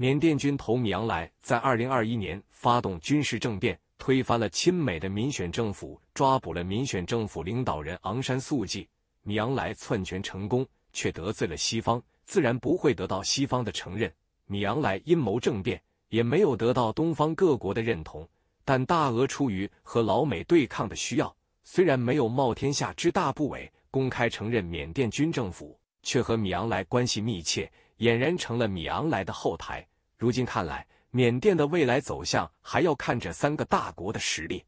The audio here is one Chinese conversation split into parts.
缅甸军头米昂莱在二零二一年发动军事政变，推翻了亲美的民选政府，抓捕了民选政府领导人昂山素季。米昂莱篡权成功，却得罪了西方，自然不会得到西方的承认。米昂莱阴谋政变，也没有得到东方各国的认同。但大俄出于和老美对抗的需要，虽然没有冒天下之大不韪公开承认缅甸军政府，却和米昂莱关系密切。俨然成了米昂莱的后台。如今看来，缅甸的未来走向还要看这三个大国的实力。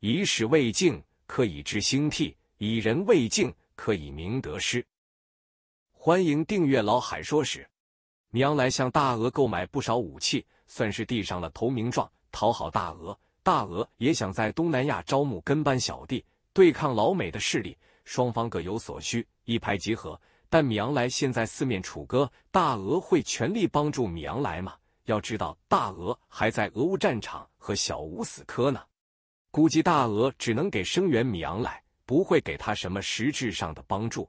以史为镜，可以知兴替；以人为镜，可以明得失。欢迎订阅老海说史。米昂莱向大俄购买不少武器，算是递上了投名状，讨好大俄。大俄也想在东南亚招募跟班小弟，对抗老美的势力。双方各有所需，一拍即合。但米昂莱现在四面楚歌，大俄会全力帮助米昂莱吗？要知道，大俄还在俄乌战场和小乌死磕呢，估计大俄只能给声援米昂莱，不会给他什么实质上的帮助。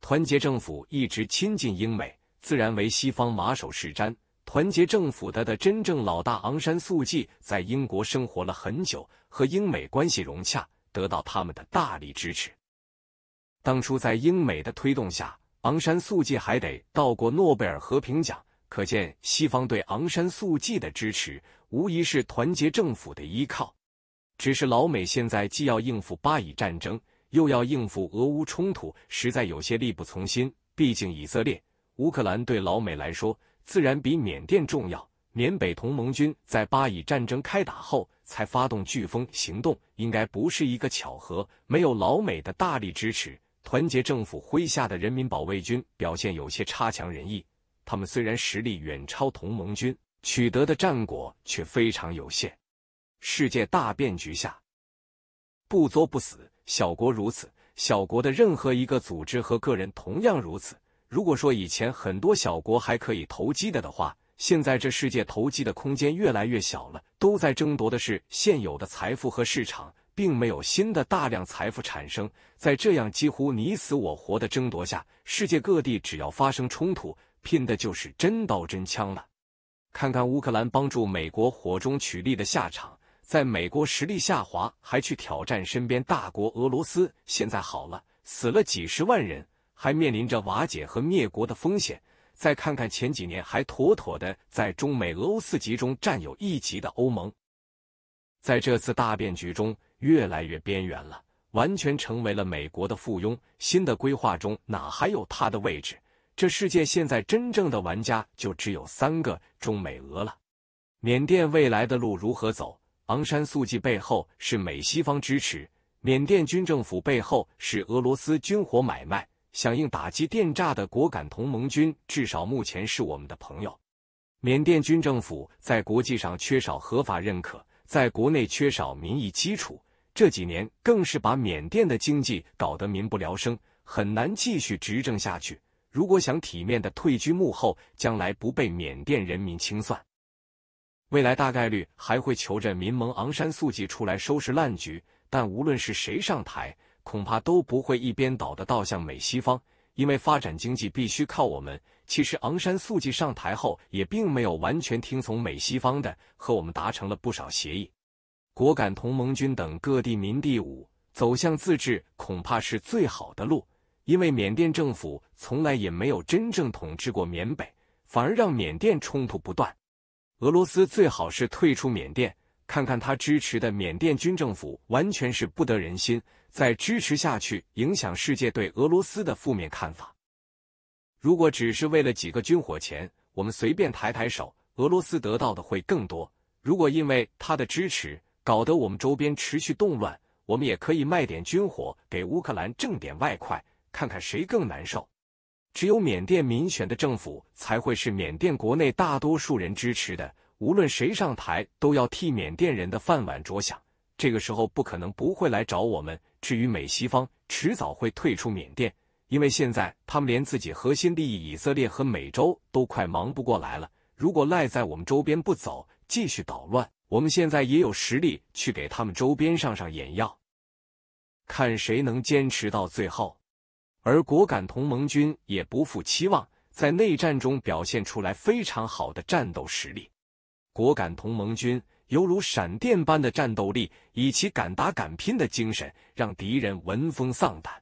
团结政府一直亲近英美，自然为西方马首是瞻。团结政府的的真正老大昂山素季在英国生活了很久，和英美关系融洽，得到他们的大力支持。当初在英美的推动下。昂山素季还得到过诺贝尔和平奖，可见西方对昂山素季的支持，无疑是团结政府的依靠。只是老美现在既要应付巴以战争，又要应付俄乌冲突，实在有些力不从心。毕竟以色列、乌克兰对老美来说，自然比缅甸重要。缅北同盟军在巴以战争开打后才发动飓风行动，应该不是一个巧合。没有老美的大力支持。团结政府麾下的人民保卫军表现有些差强人意，他们虽然实力远超同盟军，取得的战果却非常有限。世界大变局下，不作不死。小国如此，小国的任何一个组织和个人同样如此。如果说以前很多小国还可以投机的的话，现在这世界投机的空间越来越小了，都在争夺的是现有的财富和市场。并没有新的大量财富产生，在这样几乎你死我活的争夺下，世界各地只要发生冲突，拼的就是真刀真枪了。看看乌克兰帮助美国火中取栗的下场，在美国实力下滑还去挑战身边大国俄罗斯，现在好了，死了几十万人，还面临着瓦解和灭国的风险。再看看前几年还妥妥的在中美俄欧四级中占有一级的欧盟，在这次大变局中。越来越边缘了，完全成为了美国的附庸。新的规划中哪还有他的位置？这世界现在真正的玩家就只有三个：中美俄了。缅甸未来的路如何走？昂山素季背后是美西方支持，缅甸军政府背后是俄罗斯军火买卖。响应打击电诈的果敢同盟军，至少目前是我们的朋友。缅甸军政府在国际上缺少合法认可，在国内缺少民意基础。这几年更是把缅甸的经济搞得民不聊生，很难继续执政下去。如果想体面的退居幕后，将来不被缅甸人民清算，未来大概率还会求着民盟昂山素季出来收拾烂局。但无论是谁上台，恐怕都不会一边倒的倒向美西方，因为发展经济必须靠我们。其实昂山素季上台后也并没有完全听从美西方的，和我们达成了不少协议。果敢同盟军等各地民地武走向自治，恐怕是最好的路。因为缅甸政府从来也没有真正统治过缅北，反而让缅甸冲突不断。俄罗斯最好是退出缅甸，看看他支持的缅甸军政府完全是不得人心，再支持下去，影响世界对俄罗斯的负面看法。如果只是为了几个军火钱，我们随便抬抬手，俄罗斯得到的会更多。如果因为他的支持，搞得我们周边持续动乱，我们也可以卖点军火给乌克兰挣点外快，看看谁更难受。只有缅甸民选的政府才会是缅甸国内大多数人支持的，无论谁上台都要替缅甸人的饭碗着想。这个时候不可能不会来找我们。至于美西方，迟早会退出缅甸，因为现在他们连自己核心利益以色列和美洲都快忙不过来了。如果赖在我们周边不走，继续捣乱。我们现在也有实力去给他们周边上上眼药，看谁能坚持到最后。而果敢同盟军也不负期望，在内战中表现出来非常好的战斗实力。果敢同盟军犹如闪电般的战斗力，以其敢打敢拼的精神，让敌人闻风丧胆。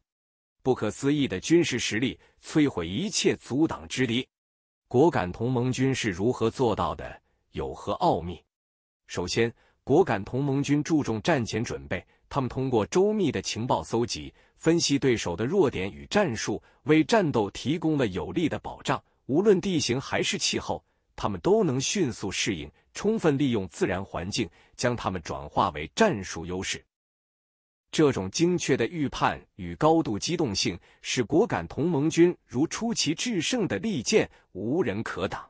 不可思议的军事实力，摧毁一切阻挡之敌。果敢同盟军是如何做到的？有何奥秘？首先，果敢同盟军注重战前准备。他们通过周密的情报搜集、分析对手的弱点与战术，为战斗提供了有力的保障。无论地形还是气候，他们都能迅速适应，充分利用自然环境，将他们转化为战术优势。这种精确的预判与高度机动性，使果敢同盟军如出奇制胜的利剑，无人可挡。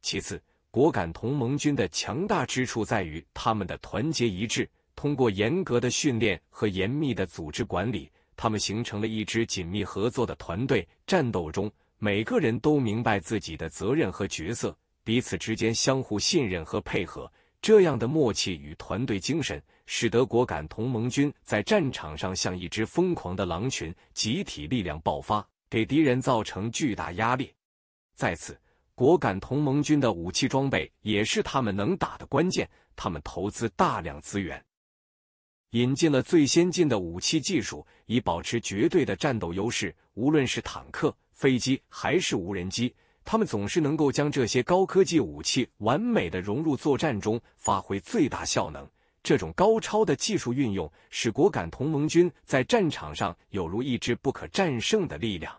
其次，果敢同盟军的强大之处在于他们的团结一致。通过严格的训练和严密的组织管理，他们形成了一支紧密合作的团队。战斗中，每个人都明白自己的责任和角色，彼此之间相互信任和配合。这样的默契与团队精神，使得果敢同盟军在战场上像一只疯狂的狼群，集体力量爆发，给敌人造成巨大压力。在此。果敢同盟军的武器装备也是他们能打的关键。他们投资大量资源，引进了最先进的武器技术，以保持绝对的战斗优势。无论是坦克、飞机还是无人机，他们总是能够将这些高科技武器完美的融入作战中，发挥最大效能。这种高超的技术运用，使果敢同盟军在战场上有如一支不可战胜的力量。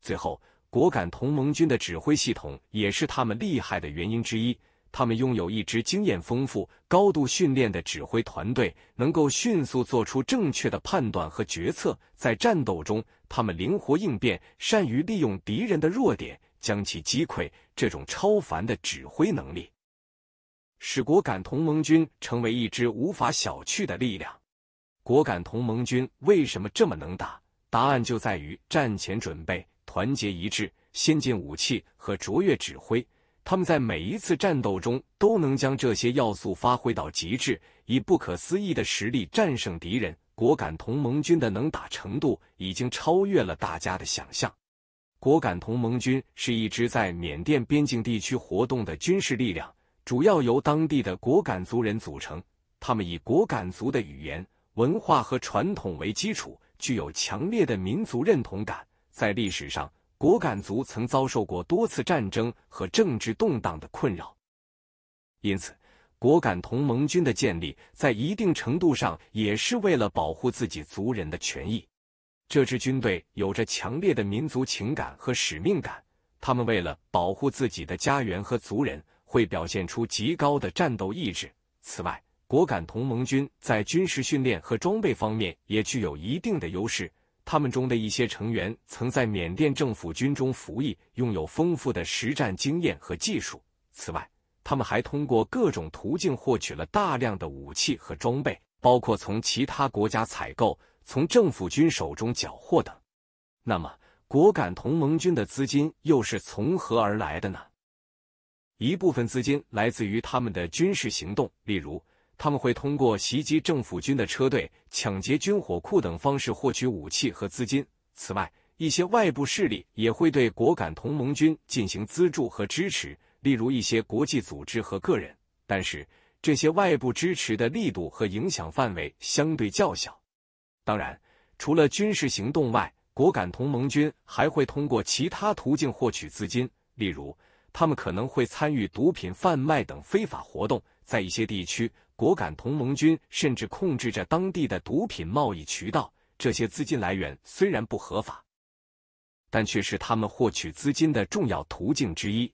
最后。果敢同盟军的指挥系统也是他们厉害的原因之一。他们拥有一支经验丰富、高度训练的指挥团队，能够迅速做出正确的判断和决策。在战斗中，他们灵活应变，善于利用敌人的弱点，将其击溃。这种超凡的指挥能力，使果敢同盟军成为一支无法小觑的力量。果敢同盟军为什么这么能打？答案就在于战前准备。团结一致、先进武器和卓越指挥，他们在每一次战斗中都能将这些要素发挥到极致，以不可思议的实力战胜敌人。果敢同盟军的能打程度已经超越了大家的想象。果敢同盟军是一支在缅甸边境地区活动的军事力量，主要由当地的果敢族人组成。他们以果敢族的语言、文化和传统为基础，具有强烈的民族认同感。在历史上，果敢族曾遭受过多次战争和政治动荡的困扰，因此，果敢同盟军的建立在一定程度上也是为了保护自己族人的权益。这支军队有着强烈的民族情感和使命感，他们为了保护自己的家园和族人，会表现出极高的战斗意志。此外，果敢同盟军在军事训练和装备方面也具有一定的优势。他们中的一些成员曾在缅甸政府军中服役，拥有丰富的实战经验和技术。此外，他们还通过各种途径获取了大量的武器和装备，包括从其他国家采购、从政府军手中缴获等。那么，果敢同盟军的资金又是从何而来的呢？一部分资金来自于他们的军事行动，例如。他们会通过袭击政府军的车队、抢劫军火库等方式获取武器和资金。此外，一些外部势力也会对果敢同盟军进行资助和支持，例如一些国际组织和个人。但是，这些外部支持的力度和影响范围相对较小。当然，除了军事行动外，果敢同盟军还会通过其他途径获取资金，例如他们可能会参与毒品贩卖等非法活动，在一些地区。果敢同盟军甚至控制着当地的毒品贸易渠道，这些资金来源虽然不合法，但却是他们获取资金的重要途径之一。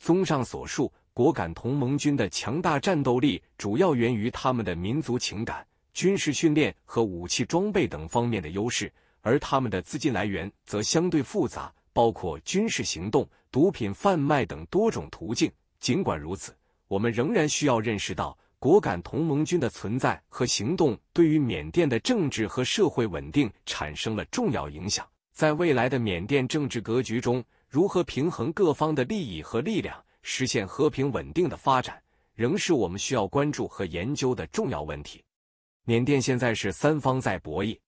综上所述，果敢同盟军的强大战斗力主要源于他们的民族情感、军事训练和武器装备等方面的优势，而他们的资金来源则相对复杂，包括军事行动、毒品贩卖等多种途径。尽管如此，我们仍然需要认识到。果敢同盟军的存在和行动对于缅甸的政治和社会稳定产生了重要影响。在未来的缅甸政治格局中，如何平衡各方的利益和力量，实现和平稳定的发展，仍是我们需要关注和研究的重要问题。缅甸现在是三方在博弈，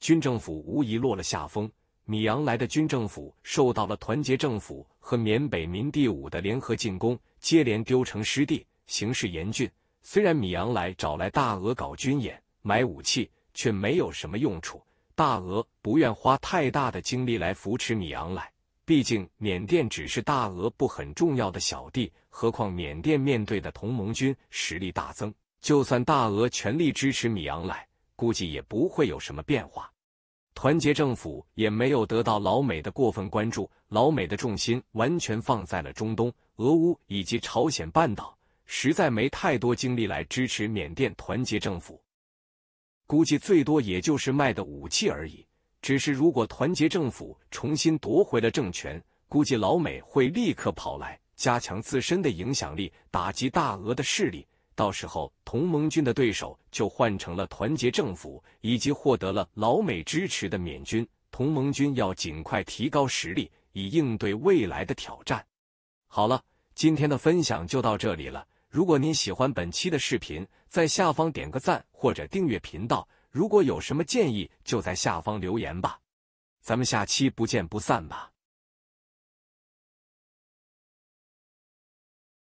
军政府无疑落了下风。米扬来的军政府受到了团结政府和缅北民第五的联合进攻，接连丢城失地。形势严峻，虽然米昂来找来大俄搞军演、买武器，却没有什么用处。大俄不愿花太大的精力来扶持米昂来，毕竟缅甸只是大俄不很重要的小弟。何况缅甸面对的同盟军实力大增，就算大俄全力支持米昂来，估计也不会有什么变化。团结政府也没有得到老美的过分关注，老美的重心完全放在了中东、俄乌以及朝鲜半岛。实在没太多精力来支持缅甸团结政府，估计最多也就是卖的武器而已。只是如果团结政府重新夺回了政权，估计老美会立刻跑来加强自身的影响力，打击大俄的势力。到时候同盟军的对手就换成了团结政府以及获得了老美支持的缅军。同盟军要尽快提高实力，以应对未来的挑战。好了，今天的分享就到这里了。如果您喜欢本期的视频，在下方点个赞或者订阅频道。如果有什么建议，就在下方留言吧。咱们下期不见不散吧。